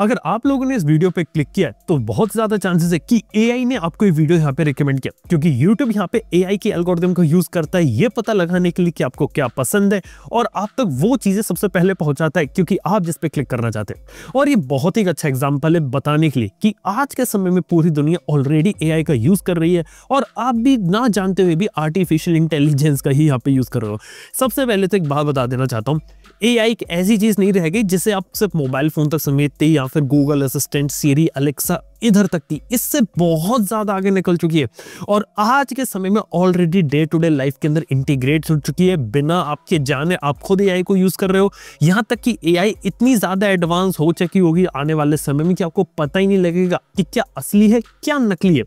अगर आप लोगों ने इस वीडियो पे क्लिक किया तो बहुत ज्यादा चांसेस है कि एआई ने आपको ये वीडियो यहाँ पे रिकमेंड किया क्योंकि यूट्यूब यहाँ पे एआई के एल्गोरिदम को यूज करता है ये पता लगाने के लिए कि आपको क्या पसंद है और आप तक वो चीजें सबसे पहले पहुंचाता है क्योंकि आप जिस पे क्लिक करना चाहते हैं और ये बहुत ही अच्छा एग्जाम्पल है बताने के लिए कि आज के समय में पूरी दुनिया ऑलरेडी ए का यूज कर रही है और आप भी ना जानते हुए भी आर्टिफिशियल इंटेलिजेंस का ही यहाँ पे यूज कर रहे हो सबसे पहले तो एक बात बता देना चाहता हूँ ए एक ऐसी चीज़ नहीं रहेगी जिसे आप सिर्फ मोबाइल फ़ोन तक समेटते या फिर गूगल असिस्टेंट सीरी अलेक्सा इधर तक थी इससे बहुत ज़्यादा आगे निकल चुकी है और आज के समय में already day to day life के अंदर इंटीग्रेट हो चुकी है बिना आपके जाने आप खुद एआई को यूज़ कर रहे हो यहाँ तक कि एआई इतनी ज़्यादा एडवांस हो चुकी होगी आने वाले समय में कि आपको पता ही नहीं लगेगा कि क्या असली है क्या नकली है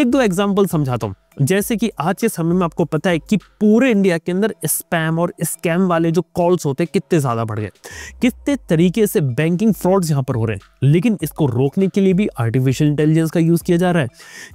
एक दो एग्जाम्पल समझाता हूँ जैसे कि आज के समय में आपको पता है कि पूरे इंडिया के अंदर स्पैम और स्कैम वाले जो कॉल्स होते हैं कितने ज़्यादा बढ़ गए कितने तरीके से बैंकिंग फ्रॉड्स यहाँ पर हो रहे हैं लेकिन इसको रोकने के लिए भी आर्टिफिशियल इंटेलिजेंस का यूज़ किया जा रहा है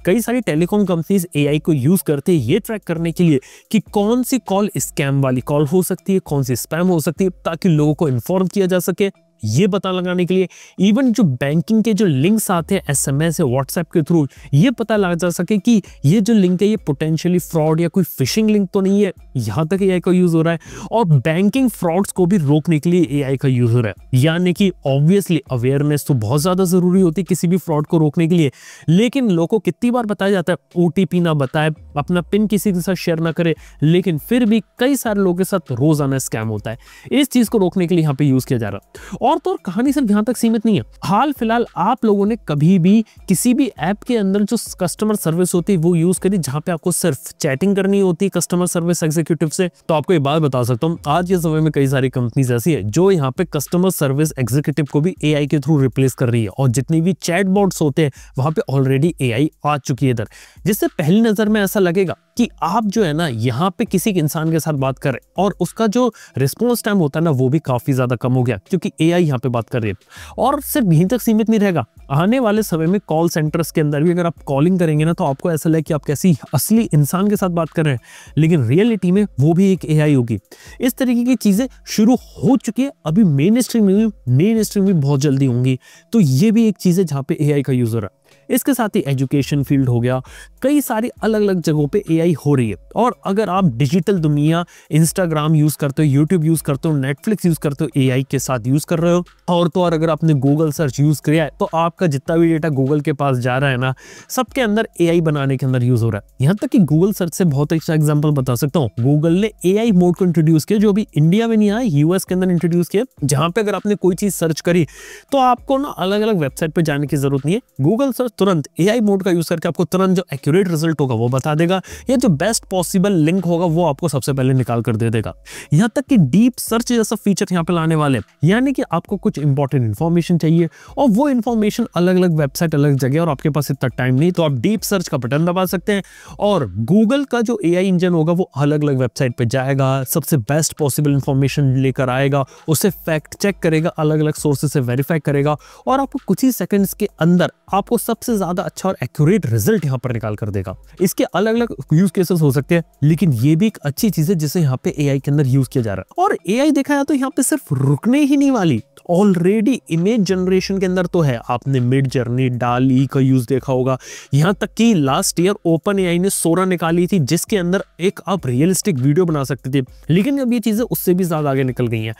कई सारी टेलीकॉम कंपनीज ए को यूज़ करते हैं ये ट्रैक करने के लिए कि कौन सी कॉल स्कैम वाली कॉल हो सकती है कौन सी स्पैम हो सकती है ताकि लोगों को इन्फॉर्म किया जा सके ये पता लगाने के लिए इवन जो बैंकिंग के जो लिंक्स आते हैं एस एम एस या व्हाट्सएप के थ्रू ये पता लगा जा सके कि ये जो लिंक है ये पोटेंशियली फ्रॉड या कोई फिशिंग लिंक तो नहीं है यहाँ तक ए का यूज़ हो रहा है और बैंकिंग फ्रॉड्स को भी रोकने के लिए ए का यूज़ हो रहा है यानी कि ऑब्वियसली अवेयरनेस तो बहुत ज़्यादा ज़रूरी होती है किसी भी फ्रॉड को रोकने के लिए लेकिन लोगों को कितनी बार बताया जाता है ओ ना बताए अपना पिन किसी के साथ शेयर ना करे लेकिन फिर भी कई सारे लोगों के साथ रोज़ाना स्कैम होता है इस चीज़ को रोकने के लिए यहाँ पे यूज़ किया जा रहा है और तो और कहानी सिर्फ यहाँ तक सीमित नहीं है हाल फिलहाल आप लोगों ने कभी भी किसी भी ऐप के अंदर जो कस्टमर सर्विस होती है वो यूज करी जहाँ पे आपको सिर्फ चैटिंग करनी होती है कस्टमर सर्विस एग्जीक्यूटिव से तो आपको ये बात बता सकता हूँ आज के समय में कई सारी कंपनीज ऐसी है जो यहाँ पे कस्टमर सर्विस एग्जीक्यूटिव को भी ए के थ्रू रिप्लेस कर रही है और जितनी भी चैट होते हैं वहाँ पे ऑलरेडी ए आ चुकी है इधर जिससे पहली नजर में ऐसा लगेगा कि आप जो है ना यहाँ पे किसी इंसान के साथ बात करें और उसका जो रिस्पॉन्स टाइम होता है ना वो भी काफ़ी ज़्यादा कम हो गया क्योंकि ए आई यहाँ पे बात कर रही है और सिर्फ यहीं तक सीमित नहीं रहेगा आने वाले समय में कॉल सेंटर्स के अंदर भी अगर आप कॉलिंग करेंगे ना तो आपको ऐसा लगे कि आप कैसी असली इंसान के साथ बात कर रहे हैं लेकिन रियलिटी में वो भी एक ए होगी इस तरीके की चीज़ें शुरू हो चुकी है अभी मेन स्ट्रीम में भी मेन स्ट्रीम में बहुत जल्दी होंगी तो ये भी एक चीज़ है जहाँ पे ए का यूज़ हो रहा है इसके साथ ही एजुकेशन फील्ड हो गया कई सारी अलग अलग जगहों पे एआई हो रही है और अगर आप डिजिटल दुनिया इंस्टाग्राम यूज़ करते हो यूट्यूब यूज़ करते हो नेटफ्लिक्स यूज़ करते हो एआई के साथ यूज़ कर रहे हो और तो और अगर आपने गूगल सर्च यूज़ किया है तो आपका जितना भी डेटा गूगल के पास जा रहा है ना सबके अंदर ए बनाने के अंदर यूज़ हो रहा है यहाँ तक कि गूगल सर्च से बहुत अच्छा एग्जाम्पल बता सकता हूँ गूगल ने ए मोड को इंट्रोड्यूस किया जो अभी इंडिया में नहीं आया यूएस के अंदर इंट्रोड्यूस किया जहाँ पर अगर आपने कोई चीज़ सर्च करी तो आपको ना अलग अलग वेबसाइट पर जाने की जरूरत नहीं है गूगल सर तुरंत एआई मोड का यूज करके आपको तुरंत जो एक्यूरेट रिजल्ट होगा वो बता देगा या जो बेस्ट पॉसिबल लिंक होगा वो आपको सबसे पहले निकाल कर दे देगा यहाँ तक कि डीप सर्च जैसा फीचर यहाँ पे लाने वाले यानी कि आपको कुछ इंपॉर्टेंट इन्फॉर्मेशन चाहिए और वो इन्फॉर्मेशन अलग अलग वेबसाइट अलग जगह और आपके पास इतना टाइम नहीं तो आप डीप सर्च का बटन दबा सकते हैं और गूगल का जो ए इंजन होगा वो अलग अलग वेबसाइट पर जाएगा सबसे बेस्ट पॉसिबल इन्फॉर्मेशन लेकर आएगा उसे फैक्ट चेक करेगा अलग अलग सोर्सेस से वेरीफाई करेगा और आपको कुछ ही सेकेंड्स के अंदर आपको सब सबसे ज़्यादा अच्छा और एक्यूरेट रिजल्ट यहाँ पर निकाल कर देगा इसके अलग अलग यूज केसेस हो सकते हैं लेकिन ये भी एक अच्छी चीज़ है जिसे यहाँ पे ए के अंदर यूज किया जा रहा है और ए देखा जाए तो यहाँ पे सिर्फ रुकने ही नहीं वाली ऑलरेडी इमेज जनरेशन के अंदर तो है आपने मिड जर्नी डाल ई का यूज देखा होगा यहाँ तक कि लास्ट ईयर ओपन ए ने सोरा निकाली थी जिसके अंदर एक आप रियलिस्टिक वीडियो बना सकते थे लेकिन अब ये चीज़ें उससे भी ज़्यादा आगे निकल गई हैं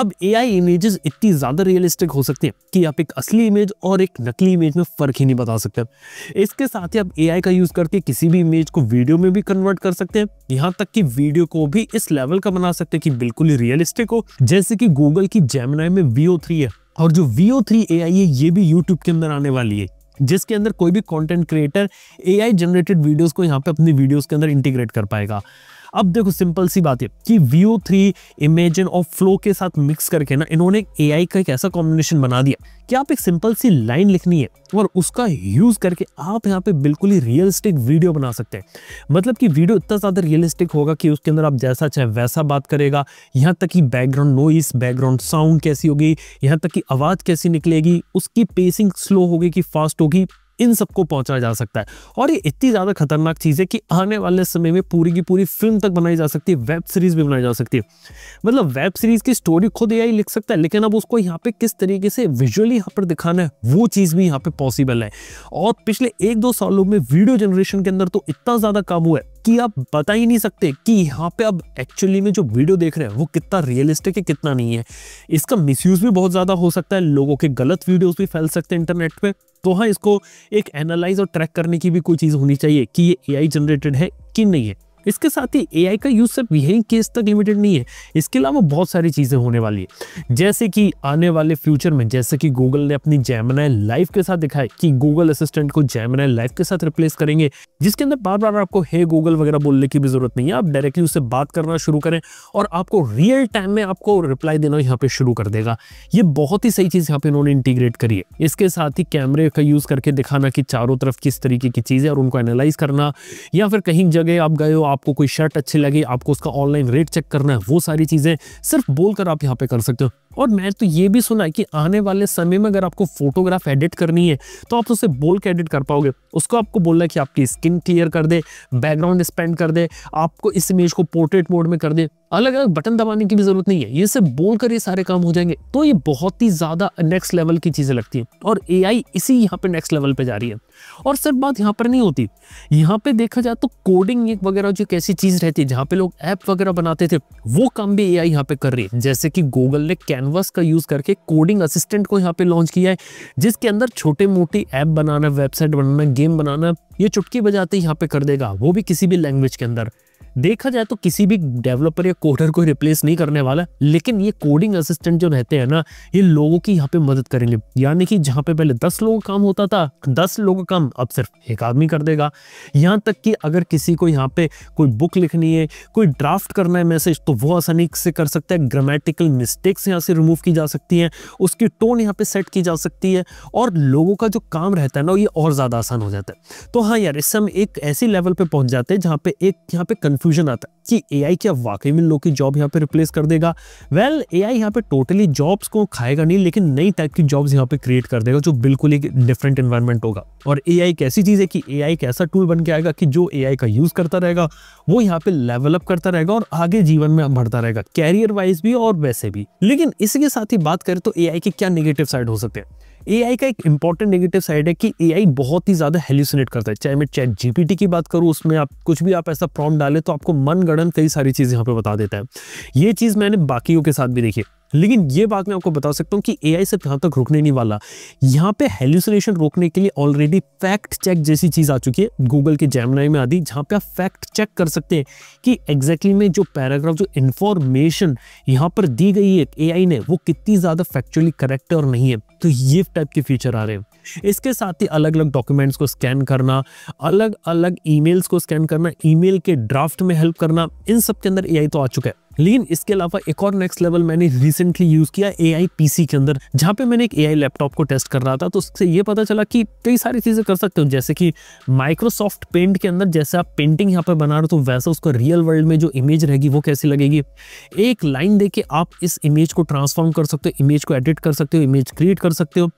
अब ए इमेजेस इतनी ज़्यादा रियलिस्टिक हो सकती है कि आप एक असली इमेज और एक नकली इमेज में फ़र्क ही नहीं नहीं बता सकते इसके साथ ही आप ए का यूज़ करके किसी भी इमेज को वीडियो में भी कन्वर्ट कर सकते हैं यहाँ तक कि वीडियो को भी इस लेवल का बना सकते हैं कि बिल्कुल ही रियलिस्टिक हो जैसे कि गूगल की जेमिनाई में वीओ है और जो वीओ थ्री है ये भी यूट्यूब के अंदर आने वाली है जिसके अंदर कोई भी content creator AI generated videos को यहाँ पे अपनी वीडियोस के अंदर इंटीग्रेट कर पाएगा अब देखो सिंपल सी बात है कि व्यू थ्री इमेजन और फ्लो के साथ मिक्स करके ना इन्होंने ए का एक ऐसा कॉम्बिनेशन बना दिया कि आप एक सिंपल सी लाइन लिखनी है और उसका यूज करके आप यहाँ पे बिल्कुल ही रियलिस्टिक वीडियो बना सकते हैं मतलब कि वीडियो इतना ज़्यादा रियलिस्टिक होगा कि उसके अंदर आप जैसा चाहे वैसा बात करेगा यहाँ तक कि बैकग्राउंड नॉइस बैकग्राउंड साउंड कैसी होगी यहाँ तक कि आवाज़ कैसी निकलेगी उसकी पेसिंग स्लो होगी कि फास्ट होगी इन सबको पहुंचा जा सकता है और ये इतनी ज़्यादा खतरनाक चीज़ है कि आने वाले समय में पूरी की पूरी फिल्म तक बनाई जा सकती है वेब सीरीज़ भी बनाई जा सकती है मतलब वेब सीरीज़ की स्टोरी खुद ए लिख सकता है लेकिन अब उसको यहाँ पे किस तरीके से विजुअली यहाँ पर दिखाना है वो चीज़ भी यहाँ पे पॉसिबल है और पिछले एक दो सालों में वीडियो जनरेशन के अंदर तो इतना ज़्यादा काम हुआ है कि आप बता ही नहीं सकते कि यहाँ पे आप एक्चुअली में जो वीडियो देख रहे हैं वो कितना रियलिस्टिक है कितना नहीं है इसका मिसयूज भी बहुत ज़्यादा हो सकता है लोगों के गलत वीडियोस भी फैल सकते हैं इंटरनेट पे तो हाँ इसको एक एनालाइज और ट्रैक करने की भी कोई चीज़ होनी चाहिए कि ये ए जनरेटेड है कि नहीं है इसके साथ ही एआई का यूज़ सिर्फ यही केस तक लिमिटेड नहीं है इसके अलावा बहुत सारी चीज़ें होने वाली है जैसे कि आने वाले फ्यूचर में जैसे कि गूगल ने अपनी जैमनाई लाइफ के साथ दिखाया कि गूगल असिस्टेंट को जैमनाई लाइफ के साथ रिप्लेस करेंगे जिसके अंदर बार बार आपको हे गूगल वगैरह बोलने की भी जरूरत नहीं है आप डायरेक्टली उससे बात करना शुरू करें और आपको रियल टाइम में आपको रिप्लाई देना यहाँ पे शुरू कर देगा ये बहुत ही सही चीज़ यहाँ पे इन्होंने इंटीग्रेट करी है इसके साथ ही कैमरे का यूज़ करके दिखाना कि चारों तरफ किस तरीके की चीज़ें और उनको एनालाइज करना या फिर कहीं जगह आप गए हो आपको कोई शर्ट अच्छी लगी आपको उसका ऑनलाइन रेट चेक करना है वो सारी चीज़ें सिर्फ बोलकर आप यहाँ पे कर सकते हो और मैं तो ये भी सुना है कि आने वाले समय में अगर आपको फोटोग्राफ एडिट करनी है तो आप उसे बोल के एडिट कर पाओगे उसको आपको बोलना है कि आपकी स्किन क्लियर कर दे बैकग्राउंड स्पेंड कर दे आपको इस इमेज को पोर्ट्रेट मोड में कर दे अलग अलग बटन दबाने की भी जरूरत नहीं है ये सिर्फ बोल कर ये सारे काम हो जाएंगे तो ये बहुत ही ज़्यादा नेक्स्ट लेवल की चीज़ें लगती हैं और ए इसी यहाँ पे नेक्स्ट लेवल पे जा रही है और सिर्फ बात यहाँ पर नहीं होती यहाँ पे देखा जाए तो कोडिंग वगैरह जो कैसी ऐसी चीज़ रहती है जहाँ पे लोग ऐप वगैरह बनाते थे वो काम भी ए आई यहाँ पे कर रही है जैसे कि गूगल ने कैन कैनवास का यूज़ करके कोडिंग असिस्टेंट को यहाँ पे लॉन्च किया है जिसके अंदर छोटे मोटी ऐप बनाना वेबसाइट बनाना गेम बनाना ये चुटकी बजाते यहाँ पे कर देगा वो भी किसी भी लैंग्वेज के अंदर देखा जाए तो किसी भी डेवलपर या कोडर को रिप्लेस नहीं करने वाला लेकिन ये कोडिंग असिस्टेंट जो रहते हैं ना ये लोगों की यहाँ पे मदद करेंगे यानी कि जहाँ पे पहले दस लोगों का काम होता था दस लोगों का काम अब सिर्फ एक आदमी कर देगा यहाँ तक कि अगर किसी को यहाँ पे कोई बुक लिखनी है कोई ड्राफ्ट करना है मैसेज तो वो आसानी से कर सकता है ग्रामेटिकल मिस्टेक्स यहाँ से रिमूव की जा सकती हैं उसकी टोन यहाँ पे सेट की जा सकती है और लोगों का जो काम रहता है ना ये और ज़्यादा आसान हो जाता है तो हाँ यार इससे हम एक ऐसी लेवल पर पहुँच जाते हैं जहाँ पे एक यहाँ पे कंफ्यूजन आता है कि ए आई क्या वाकई में लोग की जॉब यहाँ पे रिप्लेस कर देगा वेल ए आई यहाँ पे टोटली जॉब्स को खाएगा नहीं लेकिन नई टाइप की जॉब्स यहाँ पे क्रिएट कर देगा जो बिल्कुल एक डिफरेंट इन्वायरमेंट होगा और एआई एक ऐसी चीज़ है कि ए आई एक ऐसा टूल बन के आएगा कि जो ए आई का यूज़ करता रहेगा वो यहाँ पे लेवल अप करता रहेगा और आगे जीवन में बढ़ता रहेगा कैरियर वाइज भी और वैसे भी लेकिन इसके साथ ही बात करें तो ए आई के क्या नेगेटिव साइड हो सकते हैं ए का एक इंपॉर्टेंट नेगेटिव साइड है कि ए बहुत ही ज़्यादा हेल्यूसिनेट करता है चाहे मैं चैट जीपीटी की बात करूँ उसमें आप कुछ भी आप ऐसा प्रॉम डालें तो आपको गणन कई सारी चीज़ यहाँ पर बता देता है ये चीज़ मैंने बाकियों के साथ भी देखी लेकिन ये बात मैं आपको बता सकता हूँ कि ए सिर्फ यहाँ तक रुकने नहीं वाला यहाँ पे हेल्यूसिनेशन रोकने के लिए ऑलरेडी फैक्ट चेक जैसी चीज़ आ चुकी है गूगल के जैमनाई में आदि जहाँ पे आप फैक्ट चेक कर सकते हैं कि एग्जैक्टली में जो पैराग्राफ जो इन्फॉर्मेशन यहाँ पर दी गई है ए ने वो कितनी ज़्यादा फैक्चुअली करेक्ट और नहीं है तो ये टाइप के फीचर आ रहे हैं इसके साथ ही अलग अलग डॉक्यूमेंट्स को स्कैन करना अलग अलग ईमेल्स को स्कैन करना ईमेल के ड्राफ्ट में हेल्प करना इन सब के अंदर एआई तो आ चुका है लेकिन इसके अलावा एक और नेक्स्ट लेवल मैंने रिसेंटली यूज़ किया ए आई के अंदर जहाँ पे मैंने एक ए आई लैपटॉप को टेस्ट कर रहा था तो उससे ये पता चला कि कई सारी चीज़ें कर सकते हो जैसे कि माइक्रोसॉफ्ट पेंट के अंदर जैसे आप पेंटिंग यहाँ पे बना रहे हो तो वैसे उसको रियल वर्ल्ड में जो इमेज रहेगी वो कैसी लगेगी एक लाइन दे के आप इस इमेज को ट्रांसफॉर्म कर सकते हो इमेज को एडिट कर सकते हो इमेज क्रिएट कर सकते हो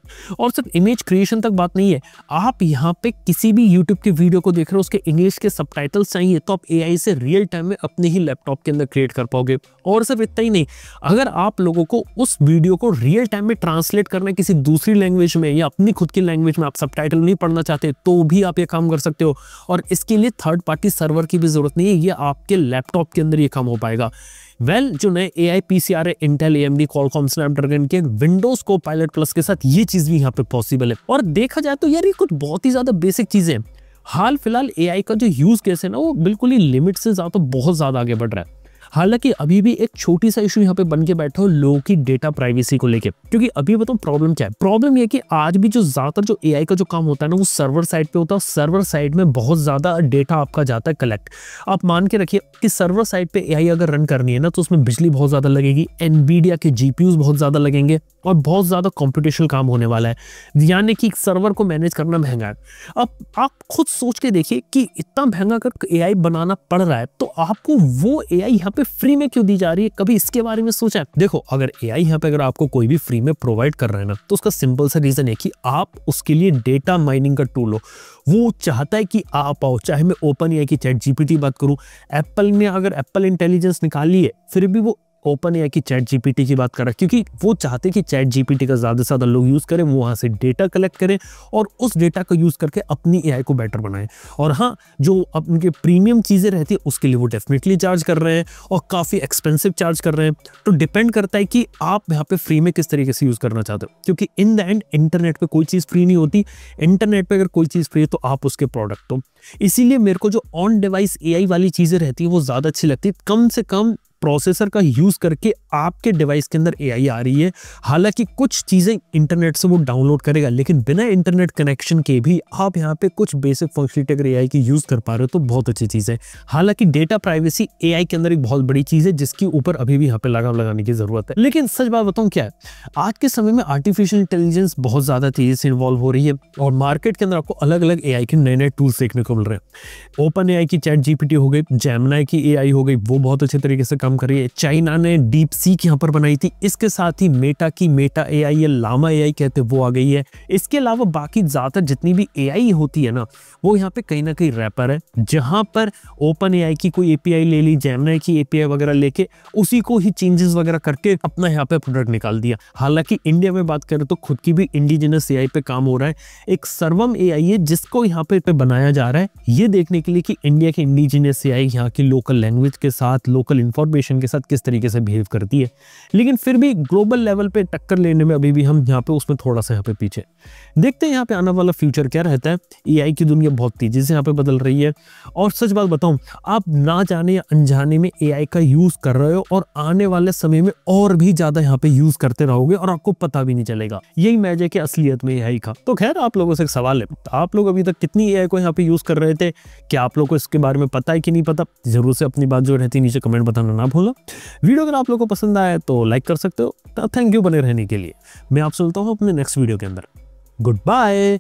और सिर्फ इमेज क्रिएशन तक बात नहीं है आप यहाँ पे किसी भी यूट्यूब की वीडियो को देख रहे हो उसके इंग्लिश के सब चाहिए तो आप ए से रियल टाइम में अपने ही लैपटॉप के अंदर क्रिएट कर पाओगे पाओगे और सिर्फ इतना ही नहीं अगर आप लोगों को उस वीडियो को रियल टाइम में ट्रांसलेट करना है किसी दूसरी लैंग्वेज में या अपनी खुद की लैंग्वेज में आप सब नहीं पढ़ना चाहते तो भी आप ये काम कर सकते हो और इसके लिए थर्ड पार्टी सर्वर की भी ज़रूरत नहीं है ये आपके लैपटॉप के अंदर ये काम हो पाएगा वेल well, जो नए A I P C or Intel A M D Qualcomm Snapdragon के विंडोज को पायलट प्लस के साथ ये चीज़ भी यहाँ पे पॉसिबल है और देखा जाए तो यार ये कुछ बहुत ही ज़्यादा बेसिक चीज़ें हाल फिलहाल ए का जो यूज़ केस है ना वो बिल्कुल ही लिमिट से ज़्यादा तो बहुत ज़्यादा आगे बढ़ रहा है हालांकि अभी भी एक छोटी सा इशू यहाँ पे बन के बैठा हो लोगों की डेटा प्राइवेसी को लेकर क्योंकि अभी बताऊँ प्रॉब्लम क्या है प्रॉब्लम यह कि आज भी जो ज्यादातर जो ए का जो काम होता है ना वो सर्वर साइड पे होता है सर्वर साइड में बहुत ज्यादा डेटा आपका जाता है कलेक्ट आप मान के रखिए कि सर्वर साइड पे ए अगर रन करनी है ना तो उसमें बिजली बहुत ज्यादा लगेगी एनबीडिया के जीपीयूज बहुत ज्यादा लगेंगे और बहुत ज्यादा कॉम्पिटिशन काम होने वाला है यानी कि सर्वर को मैनेज करना महंगा है अब आप खुद सोच के देखिए कि इतना महंगा कर ए बनाना पड़ रहा है तो आपको वो ए आई यहाँ पे फ्री में क्यों दी जा रही है कभी इसके बारे में सोचा है देखो अगर ए आई यहाँ पे अगर आपको कोई भी फ्री में प्रोवाइड कर रहा है ना तो उसका सिंपल सा रीजन है कि आप उसके लिए डेटा माइनिंग का टूल हो वो चाहता है कि आप आओ चाहे मैं ओपन या कि चैट जीपीटी बात करूं एप्पल ने अगर एप्पल इंटेलिजेंस निकाली है फिर भी वो ओपन या कि चैट जीपीटी की बात कर रहा है क्योंकि वो चाहते हैं कि चैट जीपीटी का ज़्यादा से ज़्यादा लोग यूज़ करें वो वहाँ से डेटा कलेक्ट करें और उस डेटा का यूज़ करके अपनी ए को बेटर बनाएं और हाँ जो अब उनके प्रीमियम चीज़ें रहती है उसके लिए वो डेफिनेटली चार्ज कर रहे हैं और काफ़ी एक्सपेंसिव चार्ज कर रहे हैं तो डिपेंड करता है कि आप यहाँ पे फ्री में किस तरीके से यूज़ करना चाहते हो क्योंकि इन द एंड इंटरनेट पर कोई चीज़ फ्री नहीं होती इंटरनेट पर अगर कोई चीज़ फ्री है तो आप उसके प्रोडक्ट हो इसीलिए मेरे को जो ऑन डिवाइस ए वाली चीज़ें रहती है वो ज़्यादा अच्छी लगती है कम से कम प्रोसेसर का यूज़ करके आपके डिवाइस के अंदर एआई आ रही है हालांकि कुछ चीज़ें इंटरनेट से वो डाउनलोड करेगा लेकिन बिना इंटरनेट कनेक्शन के भी आप यहाँ पे कुछ बेसिक फंक्शनलिटी अगर एआई की यूज़ कर पा रहे हो तो बहुत अच्छी चीज़ है हालांकि डेटा प्राइवेसी ए के अंदर एक बहुत बड़ी चीज़ है जिसके ऊपर अभी भी यहाँ पे लगाम लगाने की ज़रूरत है लेकिन सच बात बताऊँ क्या है आज के समय में आर्टिफिशियल इंटेलिजेंस बहुत ज़्यादा तेज़ी से इन्वॉल्व हो रही है और मार्केट के अंदर आपको अलग अलग ए के नए नए टूल्स देखने को मिल रहे हैं ओपन ए की चैट जीपीटी हो गई जैमनाई की ए हो गई वो बहुत अच्छे तरीके से काम काम कर रही है चाइना ने डीप सीक यहाँ पर बनाई थी इसके साथ ही मेटा की मेटा एआई या लामा एआई कहते हैं वो आ गई है इसके अलावा बाकी ज़्यादातर जितनी भी एआई होती है ना वो यहाँ पे कहीं ना कहीं रैपर है जहां पर ओपन एआई की कोई एपीआई ले ली जैमनाई की एपीआई वगैरह लेके उसी को ही चेंजेस वगैरह करके अपना यहाँ पे प्रोडक्ट निकाल दिया हालांकि इंडिया में बात करें तो खुद की भी इंडिजिनस ए पे काम हो रहा है एक सर्वम ए है जिसको यहाँ पे, बनाया जा रहा है ये देखने के लिए कि इंडिया के इंडिजिनस ए आई के लोकल लैंग्वेज के साथ लोकल इंफॉर्मेशन पेशेंट के साथ किस तरीके से बिहेव करती है लेकिन फिर भी ग्लोबल लेवल पे टक्कर लेने में अभी भी हम यहाँ पे उसमें थोड़ा सा यहाँ पे पीछे देखते हैं यहाँ पे आने वाला फ्यूचर क्या रहता है ए की दुनिया बहुत तेजी से यहाँ पे बदल रही है और सच बात बताऊँ आप ना जाने या अनजाने में ए का यूज़ कर रहे हो और आने वाले समय में और भी ज़्यादा यहाँ पे यूज़ करते रहोगे और आपको पता भी नहीं चलेगा यही मैजिक है असलियत में ए का तो खैर आप लोगों से एक सवाल है आप लोग अभी तक कितनी ए को यहाँ पे यूज़ कर रहे थे क्या आप लोग को इसके बारे में पता है कि नहीं पता ज़रूर से अपनी बात जो रहती है नीचे कमेंट बताना ना ना भूलो वीडियो अगर आप लोग को पसंद आए तो लाइक कर सकते हो थैंक तो यू बने रहने के लिए मैं आप सुनता हूँ अपने नेक्स्ट वीडियो के अंदर गुड बाय